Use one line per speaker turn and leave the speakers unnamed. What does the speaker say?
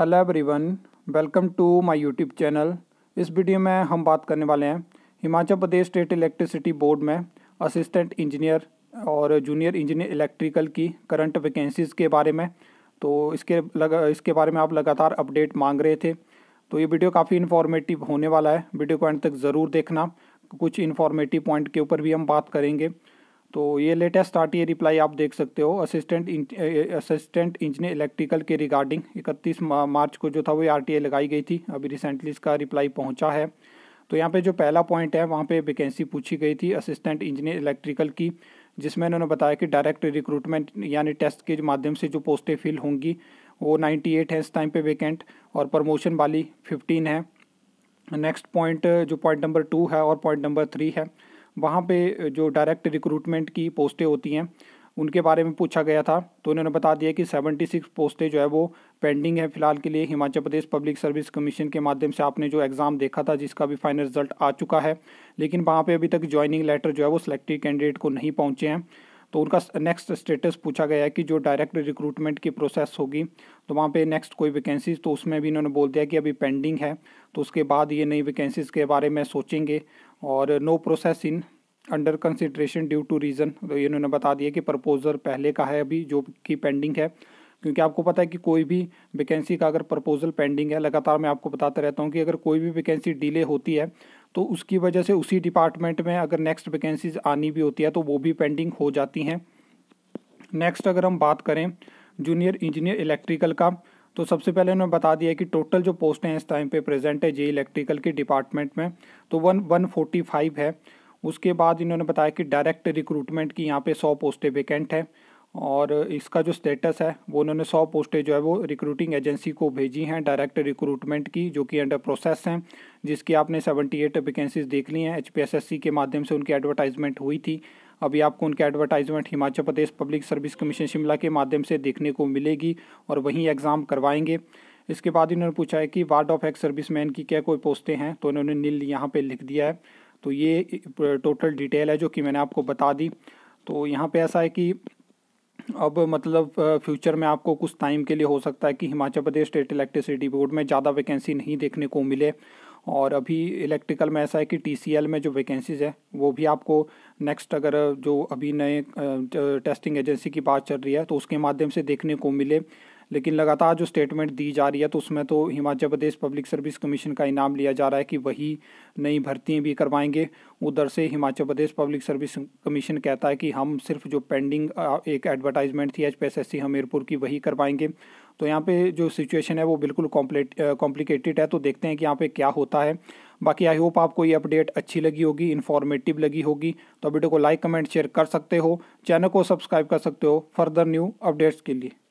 hello everyone welcome to my YouTube channel इस video में हम बात करने वाले हैं Himachal Pradesh state electricity board में असिस्टेंट इंजीनियर और जूनियर इंजीनियर इलेक्ट्रिकल की करंट वैकेंसीज़ के बारे में तो इसके लगा इसके बारे में आप लगातार अपडेट मांग रहे थे तो ये वीडियो काफ़ी इन्फॉर्मेटिव होने वाला है वीडियो को एंड तक ज़रूर देखना कुछ इन्फॉर्मेटिव पॉइंट के ऊपर भी हम बात करेंगे तो ये लेटेस्ट आर टी रिप्लाई आप देख सकते हो असिस्टेंट असिस्टेंट इंजीनियर इलेक्ट्रिकल के रिगार्डिंग 31 मार्च को जो था वो आर टी लगाई गई थी अभी रिसेंटली इसका रिप्लाई पहुंचा है तो यहाँ पे जो पहला पॉइंट है वहाँ पे वैकेंसी पूछी गई थी असिस्टेंट इंजीनियर इलेक्ट्रिकल की जिसमें इन्होंने बताया कि डायरेक्ट रिक्रूटमेंट यानी टेस्ट के माध्यम से जो पोस्टें फिल होंगी वो नाइन्टी है इस टाइम पर वेकेंट और प्रमोशन वाली फिफ्टीन है नेक्स्ट पॉइंट जो पॉइंट नंबर टू है और पॉइंट नंबर थ्री है वहाँ पे जो डायरेक्ट रिक्रूटमेंट की पोस्टें होती हैं उनके बारे में पूछा गया था तो उन्होंने बता दिया कि 76 पोस्टें जो है वो पेंडिंग है फ़िलहाल के लिए Himachal Pradesh public service commission के माध्यम से आपने जो एग्ज़ाम देखा था जिसका भी फाइनल रिजल्ट आ चुका है लेकिन वहाँ पे अभी तक ज्वाइनिंग लेटर जो है वो सिलेक्टेड कैंडिडेट को नहीं पहुँचे हैं तो उनका नेक्स्ट स्टेटस पूछा गया है कि जो डायरेक्ट रिक्रूटमेंट की प्रोसेस होगी तो वहाँ पे नेक्स्ट कोई वैकेंसीज तो उसमें भी इन्होंने बोल दिया कि अभी पेंडिंग है तो उसके बाद ये नई वैकेंसीज़ के बारे में सोचेंगे और no process in under consideration due to reason तो इन्होंने बता दिया कि प्रपोजल पहले का है अभी जो कि पेंडिंग है क्योंकि आपको पता है कि कोई भी वैकेंसी का अगर प्रपोजल पेंडिंग है लगातार मैं आपको बताता रहता हूँ कि अगर कोई भी वैकेंसी डिले होती है तो उसकी वजह से उसी डिपार्टमेंट में अगर नेक्स्ट वैकेंसीज आनी भी होती है तो वो भी पेंडिंग हो जाती हैं नेक्स्ट अगर हम बात करें जूनियर इंजीनियर इलेक्ट्रिकल का तो सबसे पहले उन्होंने बता दिया कि टोटल जो पोस्ट हैं इस टाइम पे प्रेजेंट है जे इलेक्ट्रिकल e के डिपार्टमेंट में तो वन वन फोर्टी फाइव है उसके बाद इन्होंने बताया कि डायरेक्ट रिक्रूटमेंट की यहाँ पे सौ पोस्टें वेकेंट हैं और इसका जो स्टेटस है वो उन्होंने सौ पोस्टें जो है वो रिक्रूटिंग एजेंसी को भेजी हैं डायरेक्ट रिक्रूटमेंट की जो कि अंडर प्रोसेस हैं जिसकी आपने सेवेंटी एट वैकेंसीज देख ली हैं एच के माध्यम से उनकी एडवर्टाइजमेंट हुई थी अभी आपको उनकी advertisement Himachal Pradesh public service commission Shimla के माध्यम से देखने को मिलेगी और वहीं एग्ज़ाम करवाएंगे इसके बाद इन्होंने पूछा है कि ward of ex service man की क्या कोई पोस्टें हैं तो उन्होंने नील यहाँ पर लिख दिया है तो ये टोटल डिटेल है जो कि मैंने आपको बता दी तो यहाँ पे ऐसा है कि अब मतलब फ्यूचर में आपको कुछ टाइम के लिए हो सकता है कि Himachal Pradesh state electricity board में ज़्यादा वैकेंसी नहीं देखने को मिले और अभी इलेक्ट्रिकल में ऐसा है कि टी में जो वैकेंसीज़ है वो भी आपको नेक्स्ट अगर जो अभी नए टेस्टिंग एजेंसी की बात चल रही है तो उसके माध्यम से देखने को मिले लेकिन लगातार जो स्टेटमेंट दी जा रही है तो उसमें तो Himachal Pradesh public service commission का इनाम लिया जा रहा है कि वही नई भर्तियाँ भी करवाएंगे उधर से Himachal Pradesh public service commission कहता है कि हम सिर्फ जो पेंडिंग एक एडवर्टाइजमेंट थी एच पी हमीरपुर की वही करवाएंगे तो यहाँ पे जो सिचुएशन है वो बिल्कुल कॉम्प्लिकेटेड है तो देखते हैं कि यहाँ पे क्या होता है बाकी आई होप आपको ये अपडेट अच्छी लगी होगी इन्फॉर्मेटिव लगी होगी तो वीडियो को लाइक कमेंट शेयर कर सकते हो चैनल को सब्सक्राइब कर सकते हो फर्दर न्यू अपडेट्स के लिए